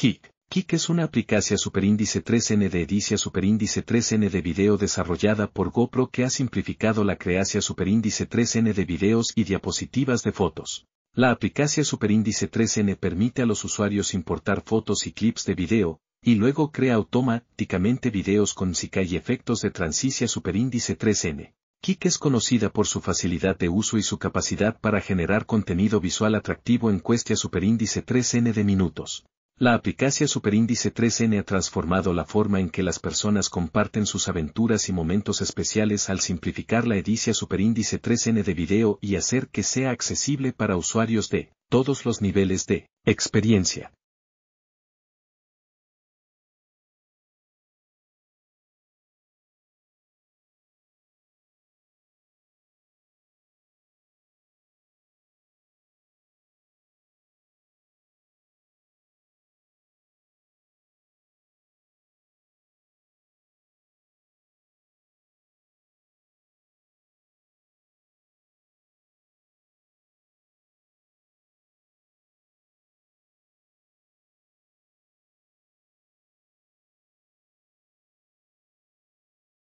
Kik. Kik es una aplicación superíndice 3N de edicia superíndice 3N de video desarrollada por GoPro que ha simplificado la creación superíndice 3N de videos y diapositivas de fotos. La aplicación superíndice 3N permite a los usuarios importar fotos y clips de video, y luego crea automáticamente videos con SICA y efectos de transicia superíndice 3N. Kik es conocida por su facilidad de uso y su capacidad para generar contenido visual atractivo en cuestia superíndice 3N de minutos. La aplicacia Superíndice 3N ha transformado la forma en que las personas comparten sus aventuras y momentos especiales al simplificar la edición Superíndice 3N de video y hacer que sea accesible para usuarios de todos los niveles de experiencia.